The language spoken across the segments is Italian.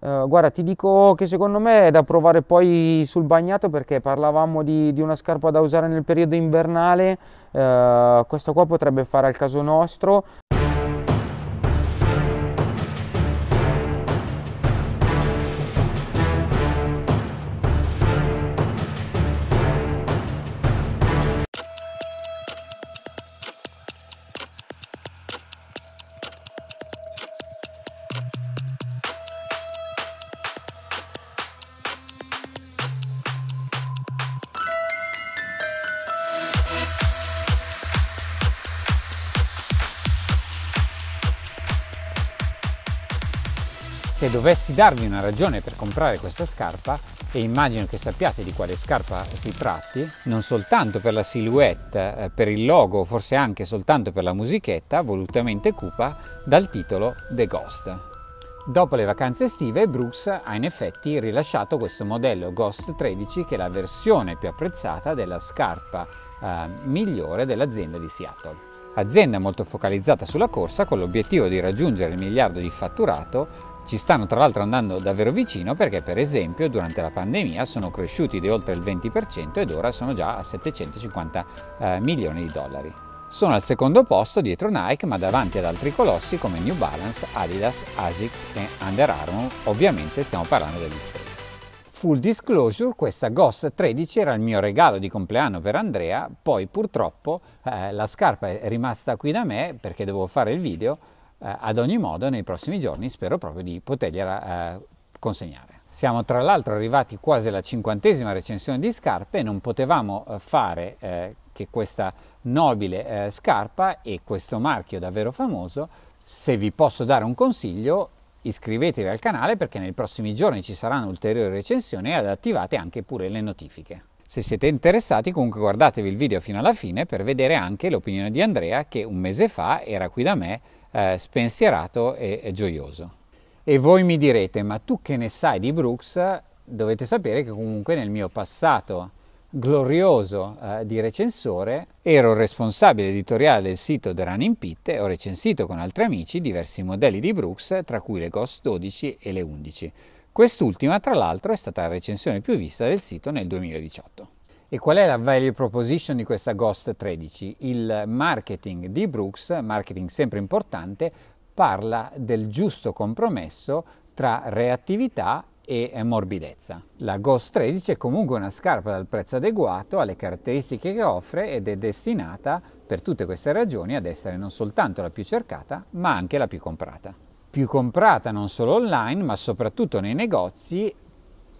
Eh, guarda, ti dico che secondo me è da provare poi sul bagnato perché parlavamo di, di una scarpa da usare nel periodo invernale, uh, questa qua potrebbe fare al caso nostro. dovessi darvi una ragione per comprare questa scarpa, e immagino che sappiate di quale scarpa si tratti, non soltanto per la silhouette, eh, per il logo, forse anche soltanto per la musichetta, volutamente cupa, dal titolo The Ghost. Dopo le vacanze estive, Brooks ha in effetti rilasciato questo modello Ghost 13 che è la versione più apprezzata della scarpa eh, migliore dell'azienda di Seattle. Azienda molto focalizzata sulla corsa con l'obiettivo di raggiungere il miliardo di fatturato ci stanno tra l'altro andando davvero vicino perché per esempio durante la pandemia sono cresciuti di oltre il 20% ed ora sono già a 750 eh, milioni di dollari. Sono al secondo posto dietro Nike ma davanti ad altri colossi come New Balance, Adidas, Asics e Under Armour, ovviamente stiamo parlando degli States. Full disclosure, questa GOS 13 era il mio regalo di compleanno per Andrea, poi purtroppo eh, la scarpa è rimasta qui da me perché dovevo fare il video, eh, ad ogni modo nei prossimi giorni spero proprio di potergliela eh, consegnare. Siamo tra l'altro arrivati quasi alla cinquantesima recensione di scarpe e non potevamo eh, fare eh, che questa nobile eh, scarpa e questo marchio davvero famoso. Se vi posso dare un consiglio, iscrivetevi al canale perché nei prossimi giorni ci saranno ulteriori recensioni ed attivate anche pure le notifiche. Se siete interessati comunque guardatevi il video fino alla fine per vedere anche l'opinione di Andrea che un mese fa era qui da me eh, spensierato e, e gioioso. E voi mi direte, ma tu che ne sai di Brooks? Dovete sapere che comunque nel mio passato glorioso eh, di recensore, ero responsabile editoriale del sito The Running Pit e ho recensito con altri amici diversi modelli di Brooks, tra cui le Ghost 12 e le 11. Quest'ultima, tra l'altro, è stata la recensione più vista del sito nel 2018. E qual è la value proposition di questa Ghost 13? Il marketing di Brooks, marketing sempre importante, parla del giusto compromesso tra reattività e eh, morbidezza. La Ghost 13 è comunque una scarpa dal prezzo adeguato alle caratteristiche che offre ed è destinata per tutte queste ragioni ad essere non soltanto la più cercata ma anche la più comprata. Più comprata non solo online ma soprattutto nei negozi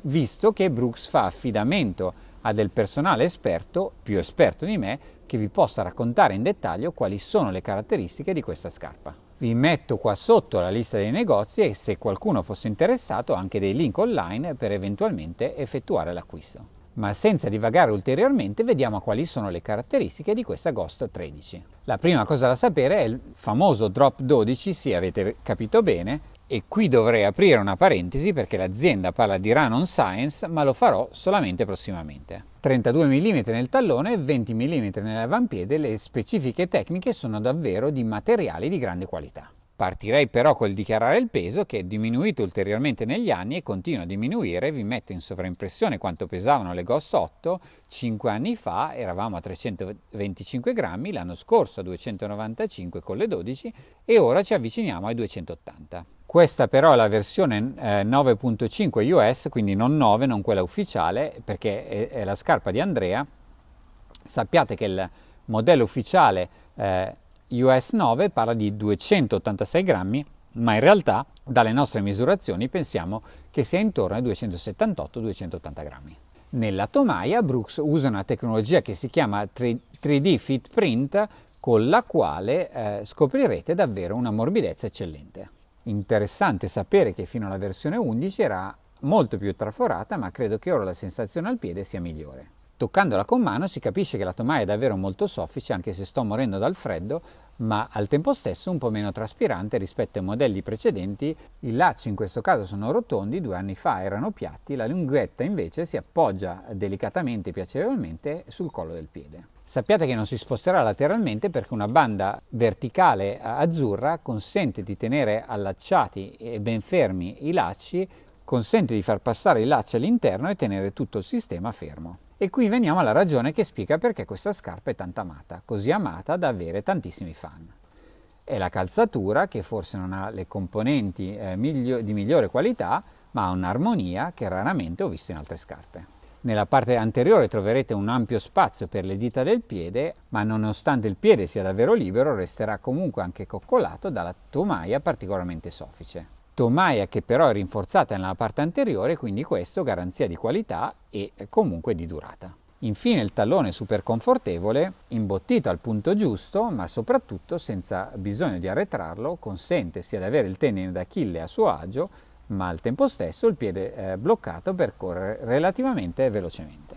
visto che Brooks fa affidamento a del personale esperto, più esperto di me, che vi possa raccontare in dettaglio quali sono le caratteristiche di questa scarpa. Vi metto qua sotto la lista dei negozi e se qualcuno fosse interessato anche dei link online per eventualmente effettuare l'acquisto. Ma senza divagare ulteriormente vediamo quali sono le caratteristiche di questa Ghost 13. La prima cosa da sapere è il famoso drop 12, sì avete capito bene, e qui dovrei aprire una parentesi perché l'azienda parla di run on science, ma lo farò solamente prossimamente. 32 mm nel tallone 20 mm nell'avampiede, le specifiche tecniche sono davvero di materiali di grande qualità. Partirei però col dichiarare il peso che è diminuito ulteriormente negli anni e continua a diminuire, vi metto in sovraimpressione quanto pesavano le Goss 8, 5 anni fa eravamo a 325 grammi, l'anno scorso a 295 con le 12 e ora ci avviciniamo ai 280. Questa però è la versione 9.5 eh, US, quindi non 9, non quella ufficiale, perché è la scarpa di Andrea. Sappiate che il modello ufficiale eh, US 9 parla di 286 grammi, ma in realtà dalle nostre misurazioni pensiamo che sia intorno ai 278-280 grammi. Nella tomaia Brooks usa una tecnologia che si chiama 3D Fit Print con la quale eh, scoprirete davvero una morbidezza eccellente. Interessante sapere che fino alla versione 11 era molto più traforata, ma credo che ora la sensazione al piede sia migliore toccandola con mano si capisce che la tomaia è davvero molto soffice, anche se sto morendo dal freddo, ma al tempo stesso un po' meno traspirante rispetto ai modelli precedenti. I lacci in questo caso sono rotondi, due anni fa erano piatti, la lunghetta invece si appoggia delicatamente e piacevolmente sul collo del piede. Sappiate che non si sposterà lateralmente perché una banda verticale azzurra consente di tenere allacciati e ben fermi i lacci, consente di far passare i lacci all'interno e tenere tutto il sistema fermo. E qui veniamo alla ragione che spiega perché questa scarpa è tanto amata, così amata da avere tantissimi fan. È la calzatura che forse non ha le componenti eh, miglio- di migliore qualità, ma ha un'armonia che raramente ho visto in altre scarpe. Nella parte anteriore troverete un ampio spazio per le dita del piede, ma nonostante il piede sia davvero libero, resterà comunque anche coccolato dalla tomaia particolarmente soffice tomaia che però è rinforzata nella parte anteriore, quindi questo garanzia di qualità e comunque di durata. Infine il tallone super confortevole, imbottito al punto giusto, ma soprattutto senza bisogno di arretrarlo, consente sia di avere il tendine d'Achille a suo agio, ma al tempo stesso il piede eh, bloccato per correre relativamente velocemente.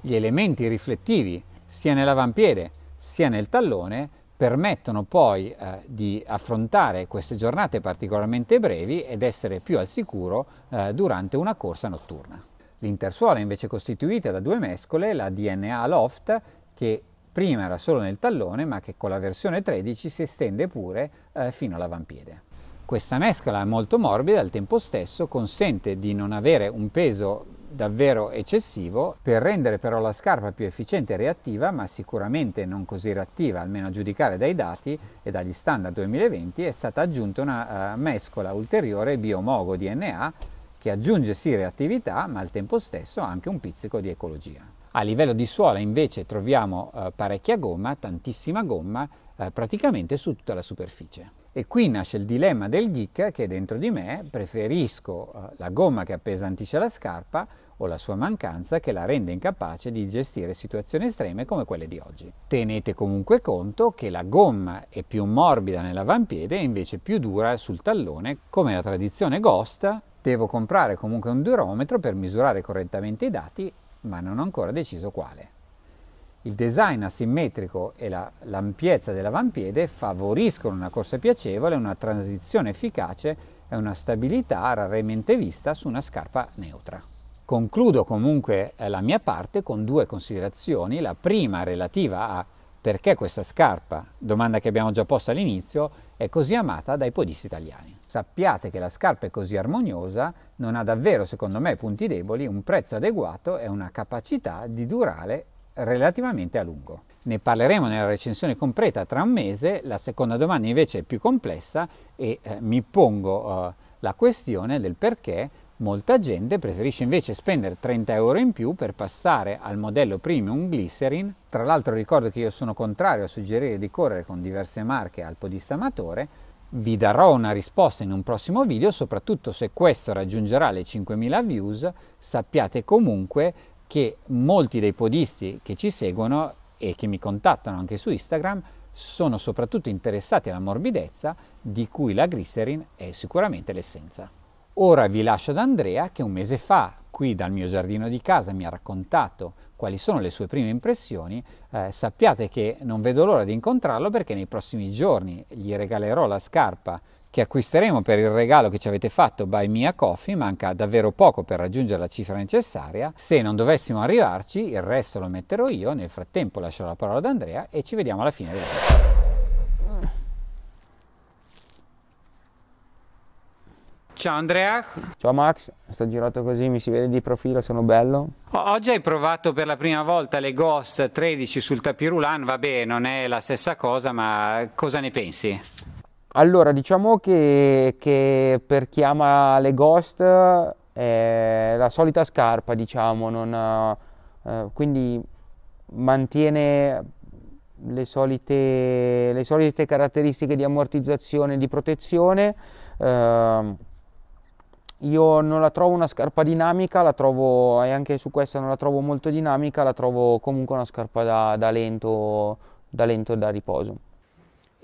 Gli elementi riflettivi, sia nell'avampiede sia nel tallone, permettono poi eh, di affrontare queste giornate particolarmente brevi ed essere più al sicuro eh, durante una corsa notturna. L'intersuola è invece costituita da due mescole, la DNA Loft, che prima era solo nel tallone ma che con la versione 13 si estende pure eh, fino all'avampiede. Questa mescola è molto morbida al tempo stesso, consente di non avere un peso davvero eccessivo per rendere però la scarpa più efficiente e reattiva, ma sicuramente non così reattiva, almeno a giudicare dai dati e dagli standard 2020, è stata aggiunta una uh, mescola ulteriore biomogo DNA che aggiunge sì reattività, ma al tempo stesso anche un pizzico di ecologia. A livello di suola invece troviamo uh, parecchia gomma, tantissima gomma, uh, praticamente su tutta la superficie. E qui nasce il dilemma del geek che dentro di me preferisco la gomma che appesantisce la scarpa o la sua mancanza che la rende incapace di gestire situazioni estreme come quelle di oggi. Tenete comunque conto che la gomma è più morbida nell'avampiede e invece più dura sul tallone, come la tradizione Ghost, devo comprare comunque un durometro per misurare correttamente i dati, ma non ho ancora deciso quale. Il design asimmetrico e la, l'ampiezza dell'avampiede favoriscono una corsa piacevole, una transizione efficace e una stabilità raramente vista su una scarpa neutra. Concludo comunque eh, la mia parte con due considerazioni, la prima relativa a perché questa scarpa, domanda che abbiamo già posto all'inizio, è così amata dai podisti italiani. Sappiate che la scarpa è così armoniosa, non ha davvero, secondo me, punti deboli, un prezzo adeguato e una capacità di durare relativamente a lungo. Ne parleremo nella recensione completa tra un mese, la seconda domanda invece è più complessa e eh, mi pongo eh, la questione del perché Molta gente preferisce invece spendere 30 euro in più per passare al modello premium glycerin. Tra l'altro ricordo che io sono contrario a suggerire di correre con diverse marche al podista amatore. Vi darò una risposta in un prossimo video, soprattutto se questo raggiungerà le 5.000 views, sappiate comunque che molti dei podisti che ci seguono e che mi contattano anche su Instagram sono soprattutto interessati alla morbidezza di cui la glycerin è sicuramente l'essenza. Ora vi lascio ad Andrea che un mese fa, qui dal mio giardino di casa, mi ha raccontato quali sono le sue prime impressioni. Eh, sappiate che non vedo l'ora di incontrarlo perché nei prossimi giorni gli regalerò la scarpa che acquisteremo per il regalo che ci avete fatto by Mia Coffee, manca davvero poco per raggiungere la cifra necessaria. Se non dovessimo arrivarci, il resto lo metterò io, nel frattempo lascio la parola ad Andrea e ci vediamo alla fine della video. Ciao Andrea. Ciao Max, sto girato così, mi si vede di profilo, sono bello. Oggi hai provato per la prima volta le Ghost 13 sul Tapirulan, vabbè non è la stessa cosa, ma cosa ne pensi? Allora, diciamo che, che per chi ama le Ghost è la solita scarpa, diciamo, non, eh, quindi mantiene le solite, le solite, caratteristiche di ammortizzazione e di protezione. Eh, io non la trovo una scarpa dinamica, la trovo, e anche su questa non la trovo molto dinamica, la trovo comunque una scarpa da, da lento, da lento e da riposo.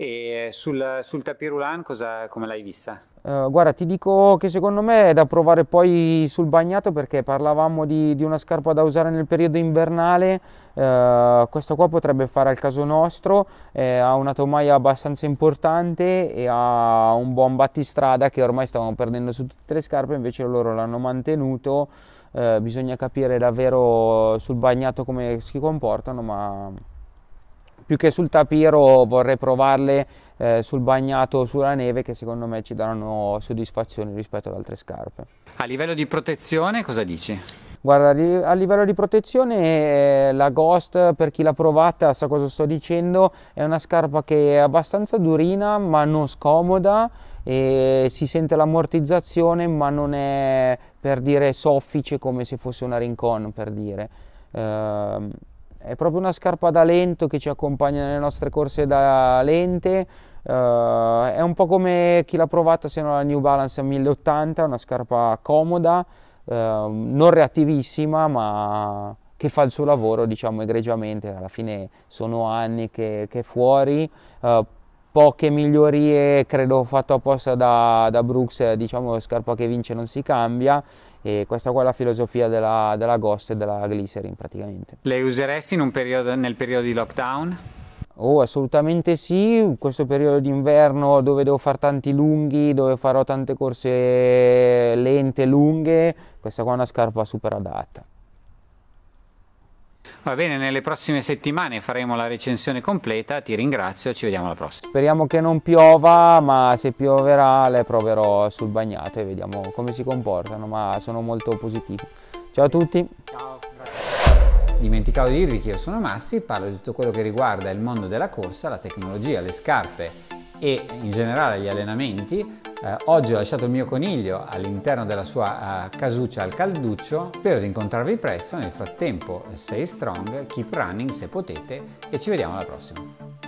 E sul, sul tapirulan cosa, come l'hai vista? Uh, guarda, ti dico che secondo me è da provare poi sul bagnato perché parlavamo di, di una scarpa da usare nel periodo invernale, uh, questa qua potrebbe fare al caso nostro, eh, ha una tomaia abbastanza importante e ha un buon battistrada che ormai stavano perdendo su tutte le scarpe, invece loro l'hanno mantenuto, uh, bisogna capire davvero sul bagnato come si comportano, ma più che sul tapiro vorrei provarle eh, sul bagnato sulla neve che secondo me ci daranno soddisfazioni rispetto ad altre scarpe. A livello di protezione cosa dici? Guarda, a livello di protezione eh, la Ghost, per chi l'ha provata sa cosa sto dicendo, è una scarpa che è abbastanza durina ma non scomoda e si sente l'ammortizzazione ma non è per dire soffice come se fosse una Rincon per dire. Eh, è proprio una scarpa da lento che ci accompagna nelle nostre corse da lente. Uh, è un po' come chi l'ha provata se non la New Balance 1080, una scarpa comoda, uh, non reattivissima, ma che fa il suo lavoro, diciamo, egregiamente. Alla fine sono anni che, che è fuori. Uh, poche migliorie, credo fatto apposta da, da Brooks, diciamo scarpa che vince non si cambia, e questa qua è la filosofia della, della Ghost e della Glycerin praticamente. Le useresti periodo, nel periodo di lockdown? Oh, assolutamente sì, in questo periodo d'inverno dove devo fare tanti lunghi, dove farò tante corse lente, lunghe, questa qua è una scarpa super adatta. Va bene, nelle prossime settimane faremo la recensione completa, ti ringrazio, ci vediamo alla prossima. Speriamo che non piova, ma se pioverà le proverò sul bagnato e vediamo come si comportano, ma sono molto positivo. Ciao a tutti. Ciao, Dimenticavo di dirvi che io sono Massi, parlo di tutto quello che riguarda il mondo della corsa, la tecnologia, le scarpe e in generale gli allenamenti. Eh, oggi ho lasciato il mio coniglio all'interno della sua uh, casuccia al calduccio. Spero di incontrarvi presto. Nel frattempo, stay strong, keep running se potete e ci vediamo alla prossima.